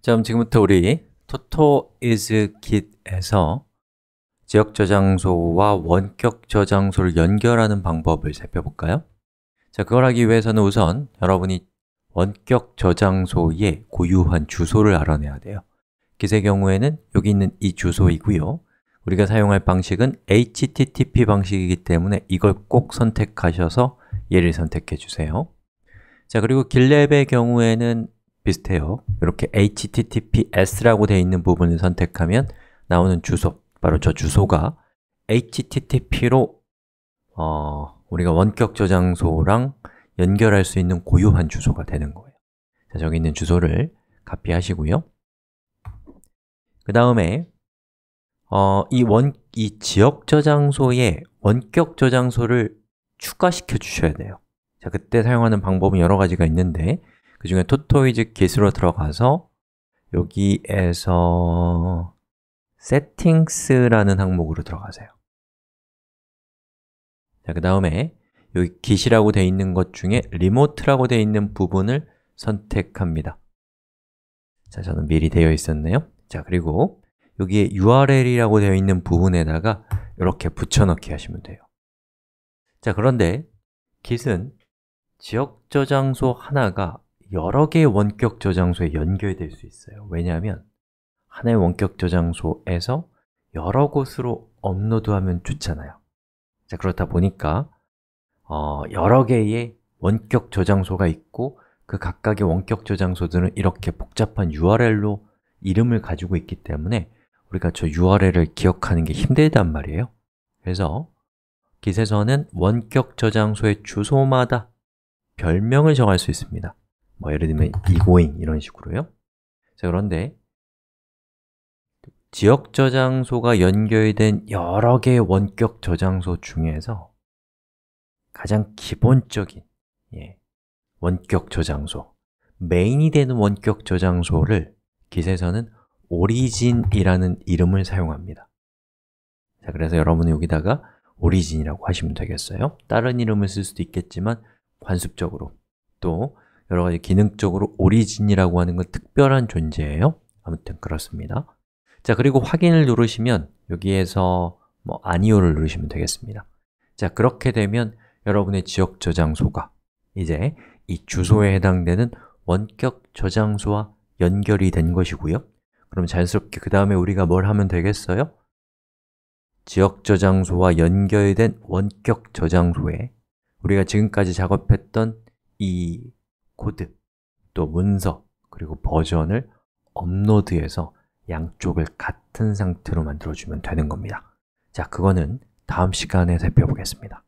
자, 그럼 지금부터 우리 토토 이즈 g 에서 지역 저장소와 원격 저장소를 연결하는 방법을 살펴볼까요? 자, 그걸 하기 위해서는 우선 여러분이 원격 저장소의 고유한 주소를 알아내야 돼요 기세 경우에는 여기 있는 이 주소이고요 우리가 사용할 방식은 HTTP 방식이기 때문에 이걸 꼭 선택하셔서 얘를 선택해 주세요 자, 그리고 길랩의 경우에는 비슷해요 이렇게 https라고 되어 있는 부분을 선택하면 나오는 주소 바로 저 주소가 http로 어, 우리가 원격 저장소랑 연결할 수 있는 고유한 주소가 되는 거예요 자, 저기 있는 주소를 카피하시고요 그 다음에 어, 이, 이 지역 저장소에 원격 저장소를 추가시켜 주셔야 돼요 자, 그때 사용하는 방법은 여러 가지가 있는데 그 중에 토토이즈 기술로 들어가서 여기에서 settings라는 항목으로 들어가세요 자, 그 다음에 여기 깃이라고 되어 있는 것 중에 리모트라고 되어 있는 부분을 선택합니다 자, 저는 미리 되어 있었네요 자, 그리고 여기에 URL이라고 되어 있는 부분에다가 이렇게 붙여넣기 하시면 돼요 자, 그런데 git은 지역 저장소 하나가 여러 개의 원격 저장소에 연결될 수 있어요 왜냐하면 하나의 원격 저장소에서 여러 곳으로 업로드하면 좋잖아요 자 그렇다 보니까 어, 여러 개의 원격 저장소가 있고 그 각각의 원격 저장소들은 이렇게 복잡한 URL로 이름을 가지고 있기 때문에 우리가 저 URL을 기억하는 게 힘들단 말이에요 그래서 기세서는 원격 저장소의 주소마다 별명을 정할 수 있습니다 뭐 예를 들면 이고잉 이런 식으로요 자 그런데 지역 저장소가 연결된 여러 개의 원격 저장소 중에서 가장 기본적인 예, 원격 저장소 메인이 되는 원격 저장소를 깃에서는 오리진이라는 이름을 사용합니다 자, 그래서 여러분은 여기다가 오리진이라고 하시면 되겠어요 다른 이름을 쓸 수도 있겠지만 관습적으로 또 여러 가지 기능적으로 오리진이라고 하는 건 특별한 존재예요 아무튼 그렇습니다 자, 그리고 확인을 누르시면 여기에서 뭐 아니오를 누르시면 되겠습니다 자, 그렇게 되면 여러분의 지역 저장소가 이제 이 주소에 해당되는 원격 저장소와 연결이 된 것이고요 그럼 자연스럽게 그 다음에 우리가 뭘 하면 되겠어요? 지역 저장소와 연결된 원격 저장소에 우리가 지금까지 작업했던 이 코드, 또 문서, 그리고 버전을 업로드해서 양쪽을 같은 상태로 만들어주면 되는 겁니다 자, 그거는 다음 시간에 살펴보겠습니다